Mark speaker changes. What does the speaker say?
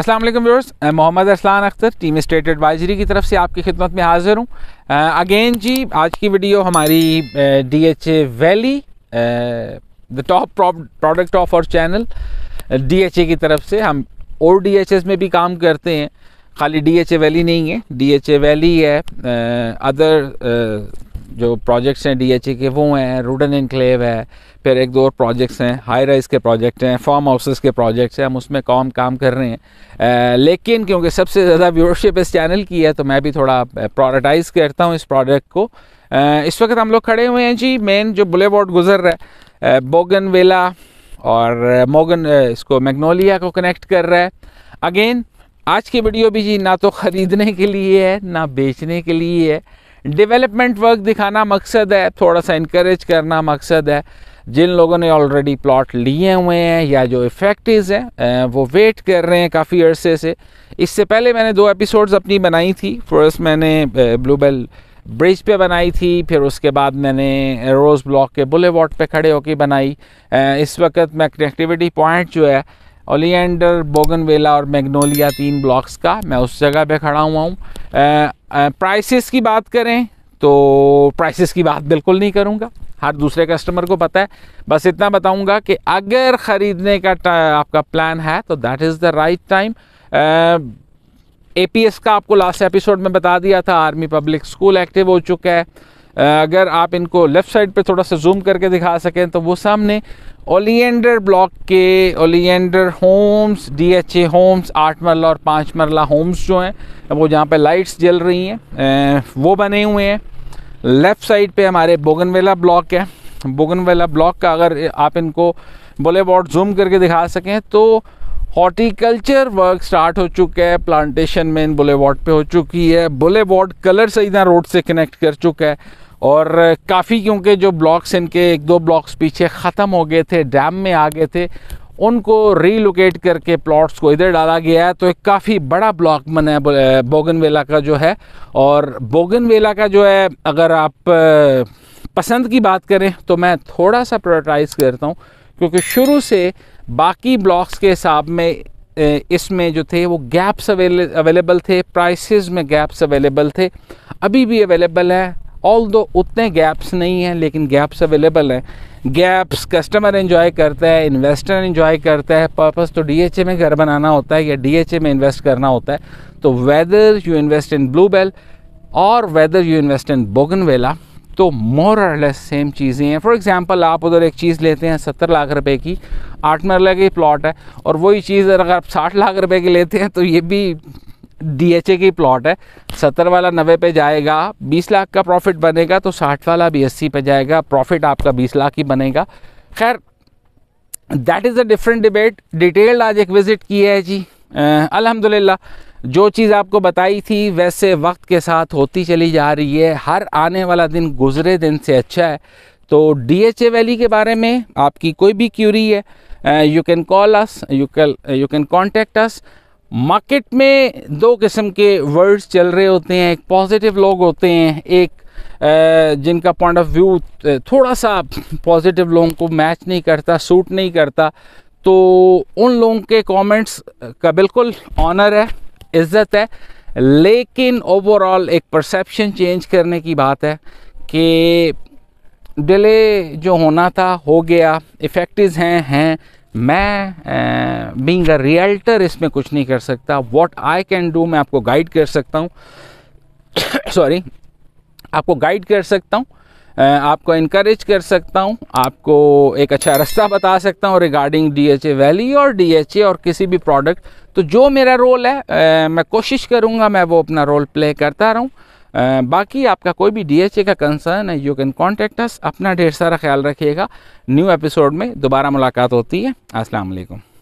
Speaker 1: अस्सलाम वालेकुम viewers Mohammad Arsalan Akhtar team state advisory की तरफ से आपकी खिदमत में हाज़िर हूँ अगेन uh, जी आज की वीडियो हमारी D H A valley the top product of our channel D H A की तरफ से हम और डी एच एस में भी काम करते हैं खाली डी एच ए वैली नहीं है डी एच ए वैली है अदर uh, जो प्रोजेक्ट्स हैं डीएचए e के वो हैं रूडन इनक्लेव है फिर एक दो और प्रोजेक्ट्स हैं हाई राइज के प्रोजेक्ट हैं फार्म हाउसेस के प्रोजेक्ट्स हैं हम उसमें काम काम कर रहे हैं लेकिन क्योंकि सबसे ज़्यादा व्यूअरशिप इस चैनल की है तो मैं भी थोड़ा प्रायोरिटाइज़ करता हूँ इस प्रोडक्ट को इस वक्त हम लोग खड़े हुए हैं जी मेन जो बुलेवार्ड गुजर रहा है बोगन वेला और मोगन इसको मैगनोलिया को कनेक्ट कर रहा है अगेन आज की वीडियो भी जी ना तो ख़रीदने के लिए है ना बेचने के लिए है डेवलपमेंट वर्क दिखाना मकसद है थोड़ा सा इनक्रेज करना मकसद है जिन लोगों ने ऑलरेडी प्लॉट लिए हुए हैं या जो इफेक्टिव हैं वो वेट कर रहे हैं काफ़ी अरसे से इससे पहले मैंने दो एपिसोड्स अपनी बनाई थी फर्स्ट मैंने ब्लूबेल ब्रिज पे बनाई थी फिर उसके बाद मैंने रोज़ ब्लॉक के बुलेवार्ड पे खड़े होकर बनाई इस वक्त मैं कनेक्टिविटी पॉइंट जो है ओलियंडर बोगनवेला और मैग्नोलिया तीन ब्लॉक्स का मैं उस जगह पे खड़ा हुआ हूँ प्राइसेस की बात करें तो प्राइसेस की बात बिल्कुल नहीं करूँगा हर दूसरे कस्टमर को पता है बस इतना बताऊँगा कि अगर ख़रीदने का आपका प्लान है तो that is the right time ए का आपको लास्ट एपिसोड में बता दिया था आर्मी पब्लिक स्कूल एक्टिव हो चुका है अगर आप इनको लेफ़्ट साइड पे थोड़ा सा जूम करके दिखा सकें तो वो सामने ओलियंडर ब्लॉक के ओलियंडर होम्स डीएचए होम्स आठ मरला और पाँच मरला होम्स जो हैं वो जहाँ पे लाइट्स जल रही हैं वो बने हुए हैं लेफ़्ट साइड पे हमारे बोगनवेला ब्लॉक है बोगनवेला ब्लॉक का अगर आप इनको बोले बॉट जूम करके दिखा सकें तो हॉर्टिकल्चर वर्क स्टार्ट हो चुका है प्लांटेशन मेन वार्ड पर हो चुकी है boulevard Kallar Syedan road से कनेक्ट कर चुका है और काफ़ी क्योंकि जो ब्लॉक्स इनके एक दो ब्लॉक्स पीछे ख़त्म हो गए थे डैम में आ गए थे उनको रीलोकेट करके प्लॉट्स को इधर डाला गया है तो एक काफ़ी बड़ा ब्लॉक बना है बोगनवेला का जो है और बोगनवेला का जो है अगर आप पसंद की बात करें तो मैं थोड़ा सा प्रोटाइज करता हूँ क्योंकि शुरू से बाकी ब्लॉक्स के हिसाब में इसमें जो थे वो गैप्स अवेले अवेलेबल थे प्राइसेस में गैप्स अवेलेबल थे अभी भी अवेलेबल है ऑल दो उतने गैप्स नहीं हैं लेकिन गैप्स अवेलेबल हैं गैप्स कस्टमर इन्जॉय करता है इन्वेस्टर इन्जॉय करता है पर्पस तो डीएचए में घर बनाना होता है या डीएचए में इन्वेस्ट करना होता है तो whether you invest in blue bell और whether you invest in bougainvillea तो मोर और लेस सेम चीज़ें हैं फॉर एग्जांपल आप उधर एक चीज़ लेते हैं सत्तर लाख रुपए की आठ मरल की प्लॉट है और वही चीज़ अगर आप साठ लाख रुपए की लेते हैं तो ये भी डी एच ए की प्लॉट है सत्तर वाला नब्बे पे जाएगा बीस लाख का प्रॉफिट बनेगा तो साठ वाला भी अस्सी पे जाएगा प्रॉफिट आपका बीस लाख ही बनेगा खैर that is a different debate detailed आज एक विज़िट किया है जी अलहमदिल्ला जो चीज़ आपको बताई थी वैसे वक्त के साथ होती चली जा रही है हर आने वाला दिन गुजरे दिन से अच्छा है तो डी एच ए वैली के बारे में आपकी कोई भी क्यूरी है you can call us you can you can contact us market में दो किस्म के वर्ड्स चल रहे होते हैं एक पॉजिटिव लोग होते हैं एक जिनका पॉइंट ऑफ व्यू थोड़ा सा पॉजिटिव लोगों को मैच नहीं करता सूट नहीं करता तो उन लोगों के कमेंट्स का बिल्कुल ऑनर है इज्जत है लेकिन ओवरऑल एक परसेप्शन चेंज करने की बात है कि डिले जो होना था हो गया इफेक्टिव हैं हैं मैं बींग अ रियल्टर इसमें कुछ नहीं कर सकता व्हाट आई कैन डू मैं आपको गाइड कर सकता हूँ सॉरी आपको गाइड कर सकता हूँ आपको इनक्रेज कर सकता हूँ आपको एक अच्छा रास्ता बता सकता हूँ regarding D H A valley और डी एच ए और किसी भी प्रोडक्ट तो जो मेरा रोल है आ, मैं कोशिश करूँगा मैं वो अपना रोल प्ले करता रहूँ बाकी आपका कोई भी डी एच ए का कंसर्न है यू कैन कॉन्टेक्ट अस अपना ढेर सारा ख्याल रखिएगा न्यू एपिसोड में दोबारा मुलाकात होती है अस्सलाम वालेकुम